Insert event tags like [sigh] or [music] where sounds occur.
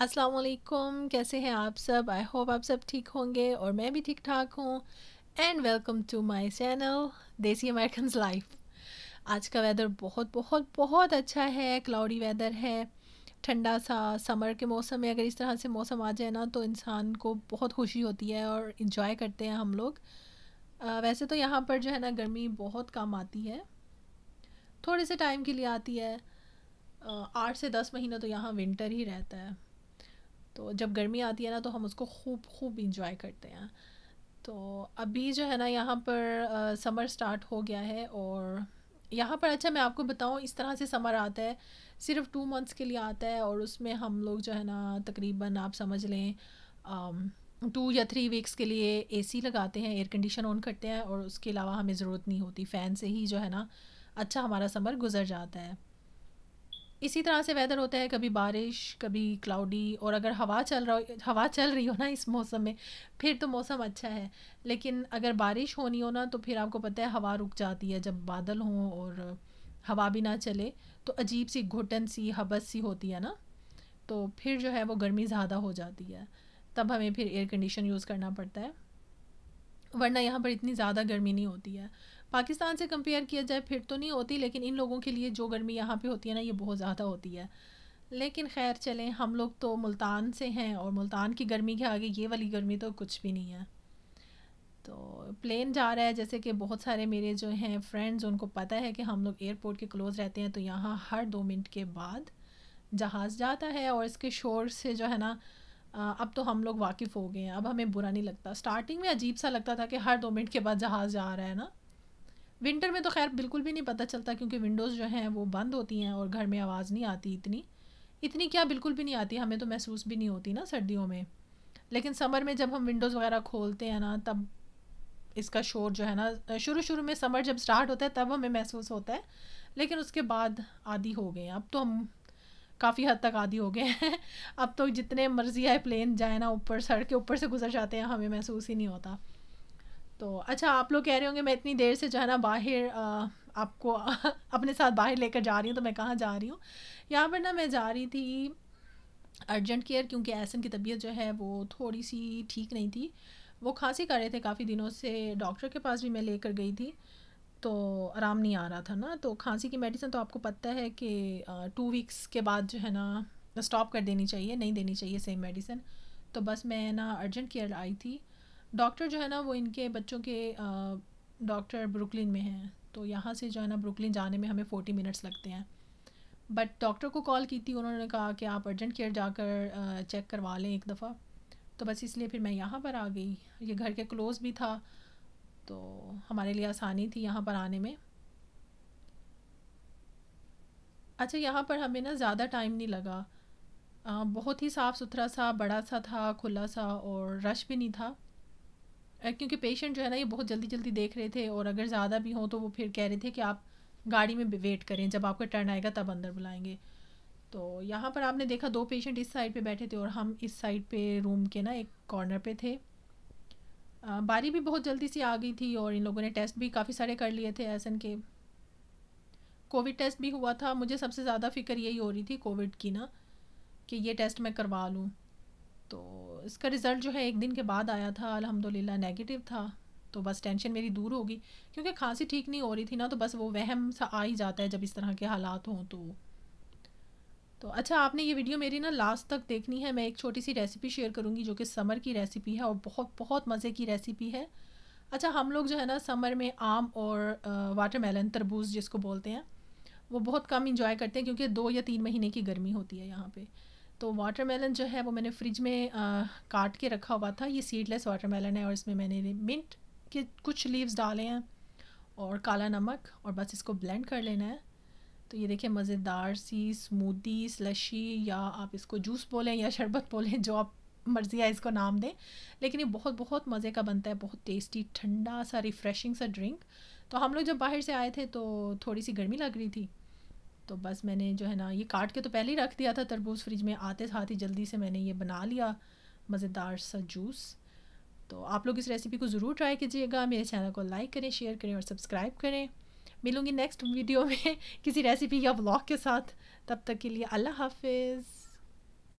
असलकुम कैसे हैं आप सब आई होप आप सब ठीक होंगे और मैं भी ठीक ठाक हूँ and welcome to my channel Desi American Life आज का वेदर बहुत बहुत बहुत अच्छा है क्लाउडी वेदर है ठंडा सा समर के मौसम में अगर इस तरह से मौसम आ जाए ना तो इंसान को बहुत खुशी होती है और इन्जॉय करते हैं हम लोग आ, वैसे तो यहाँ पर जो है ना गर्मी बहुत कम आती है थोड़े से टाइम के लिए आती है आठ से दस महीना तो यहाँ विंटर ही रहता है तो जब गर्मी आती है ना तो हम उसको खूब खूब इंजॉय करते हैं तो अभी जो है ना यहाँ पर आ, समर स्टार्ट हो गया है और यहाँ पर अच्छा मैं आपको बताऊँ इस तरह से समर आता है सिर्फ टू मंथ्स के लिए आता है और उसमें हम लोग जो है ना तकरीबन आप समझ लें टू या थ्री वीक्स के लिए एसी लगाते हैं एयर कंडीशन ऑन करते हैं और उसके अलावा हमें ज़रूरत नहीं होती फ़ैन से ही जो है ना अच्छा हमारा समर गुजर जाता है इसी तरह से वेदर होता है कभी बारिश कभी क्लाउडी और अगर हवा चल रहा हवा चल रही हो ना इस मौसम में फिर तो मौसम अच्छा है लेकिन अगर बारिश होनी हो ना तो फिर आपको पता है हवा रुक जाती है जब बादल हों और हवा भी ना चले तो अजीब सी घुटन सी हबस सी होती है ना तो फिर जो है वो गर्मी ज़्यादा हो जाती है तब हमें फिर एयर कंडीशन यूज़ करना पड़ता है वरना यहाँ पर इतनी ज़्यादा गर्मी नहीं होती है पाकिस्तान से कंपेयर किया जाए फिर तो नहीं होती लेकिन इन लोगों के लिए जो गर्मी यहाँ पे होती है ना ये बहुत ज़्यादा होती है लेकिन खैर चलें हम लोग तो मुल्तान से हैं और मुल्तान की गर्मी के आगे ये वाली गर्मी तो कुछ भी नहीं है तो प्लेन जा रहा है जैसे कि बहुत सारे मेरे जो हैं फ्रेंड्स उनको पता है कि हम लोग एयरपोर्ट के क्लोज़ रहते हैं तो यहाँ हर दो मिनट के बाद जहाज़ जाता है और इसके शोर से जो है ना अब तो हम लोग वाकिफ़ हो गए हैं अब हमें बुरा नहीं लगता स्टार्टिंग में अजीब सा लगता था कि हर दो मिनट के बाद जहाज़ जा रहा है ना विंटर में तो खैर बिल्कुल भी नहीं पता चलता क्योंकि विंडोज़ जो हैं वो बंद होती हैं और घर में आवाज़ नहीं आती इतनी इतनी क्या बिल्कुल भी नहीं आती हमें तो महसूस भी नहीं होती ना सर्दियों में लेकिन समर में जब हम विंडोज़ वगैरह खोलते हैं ना तब इसका शोर जो है ना शुरू शुरू में समर जब स्टार्ट होता है तब हमें महसूस होता है लेकिन उसके बाद आदि हो गए अब तो हम काफ़ी हद तक आदि हो गए हैं अब तो, [laughs] तो जितने मर्जी है प्लेन जाए ना ऊपर सड़क के ऊपर से गुजर जाते हैं हमें महसूस ही नहीं होता तो अच्छा आप लोग कह रहे होंगे मैं इतनी देर से जो है ना बाहर आपको [laughs] अपने साथ बाहर लेकर जा रही हूँ तो मैं कहाँ जा रही हूँ यहाँ पर ना मैं जा रही थी अर्जेंट केयर क्योंकि एहसन की तबीयत जो है वो थोड़ी सी ठीक नहीं थी वो खांसी कर रहे थे काफ़ी दिनों से डॉक्टर के पास भी मैं लेकर गई थी तो आराम नहीं आ रहा था ना तो खांसी की मेडिसिन तो आपको पता है कि टू वीक्स के बाद जो है ना स्टॉप कर देनी चाहिए नहीं देनी चाहिए सेम मेडिसिन तो बस मैं ना अर्जेंट केयर आई थी डॉक्टर जो है ना वो इनके बच्चों के डॉक्टर ब्रुकलिन में हैं तो यहाँ से जो है ना ब्रुकलिन जाने में हमें फ़ोर्टी मिनट्स लगते हैं बट डॉक्टर को कॉल की थी उन्होंने कहा कि आप अर्जेंट केयर जाकर चेक करवा लें एक दफ़ा तो बस इसलिए फिर मैं यहाँ पर आ गई ये घर के क्लोज़ भी था तो हमारे लिए आसानी थी यहाँ पर आने में अच्छा यहाँ पर हमें ना ज़्यादा टाइम नहीं लगा आ, बहुत ही साफ़ सुथरा सा बड़ा सा था खुला सा और रश भी नहीं था क्योंकि पेशेंट जो है ना ये बहुत जल्दी जल्दी देख रहे थे और अगर ज़्यादा भी हों तो वो फिर कह रहे थे कि आप गाड़ी में वेट करें जब आपका टर्न आएगा तब अंदर बुलाएंगे तो यहाँ पर आपने देखा दो पेशेंट इस साइड पे बैठे थे और हम इस साइड पे रूम के ना एक कॉर्नर पे थे आ, बारी भी बहुत जल्दी सी आ गई थी और इन लोगों ने टेस्ट भी काफ़ी सारे कर लिए थे ऐसा के कोविड टेस्ट भी हुआ था मुझे सबसे ज़्यादा फिक्र यही हो रही थी कोविड की ना कि ये टेस्ट मैं करवा लूँ तो इसका रिज़ल्ट जो है एक दिन के बाद आया था अलहमदिल्ला नेगेटिव था तो बस टेंशन मेरी दूर होगी क्योंकि खांसी ठीक नहीं हो रही थी ना तो बस वो वहम सा आ ही जाता है जब इस तरह के हालात हों तो तो अच्छा आपने ये वीडियो मेरी ना लास्ट तक देखनी है मैं एक छोटी सी रेसिपी शेयर करूँगी जो कि समर की रेसिपी है और बहुत बहुत मज़े की रेसिपी है अच्छा हम लोग जो है ना समर में आम और वाटरमेलन तरबूज जिसको बोलते हैं वो बहुत कम इंजॉय करते हैं क्योंकि दो या तीन महीने की गर्मी होती है यहाँ पर तो वाटरमेलन जो है वो मैंने फ्रिज में आ, काट के रखा हुआ था ये सीडलेस वाटरमेलन है और इसमें मैंने मिंट के कुछ लीव्स डाले हैं और काला नमक और बस इसको ब्लेंड कर लेना है तो ये देखिए मज़ेदार सी स्मूदी स्लशी या आप इसको जूस बोलें या शरबत बोलें जो आप मर्ज़ी है इसको नाम दें लेकिन ये बहुत बहुत मज़े का बनता है बहुत टेस्टी ठंडा सा रिफ़्रेशिंग सा ड्रिंक तो हम लोग जब बाहर से आए थे तो थोड़ी सी गर्मी लग रही थी तो बस मैंने जो है ना ये काट के तो पहले ही रख दिया था तरबूज फ्रिज में आते साथ ही जल्दी से मैंने ये बना लिया मज़ेदार सा जूस तो आप लोग इस रेसिपी को ज़रूर ट्राई कीजिएगा मेरे चैनल को लाइक करें शेयर करें और सब्सक्राइब करें मिलूँगी नेक्स्ट वीडियो में [laughs] किसी रेसिपी या ब्लॉग के साथ तब तक के लिए अल्लाह हाफिज़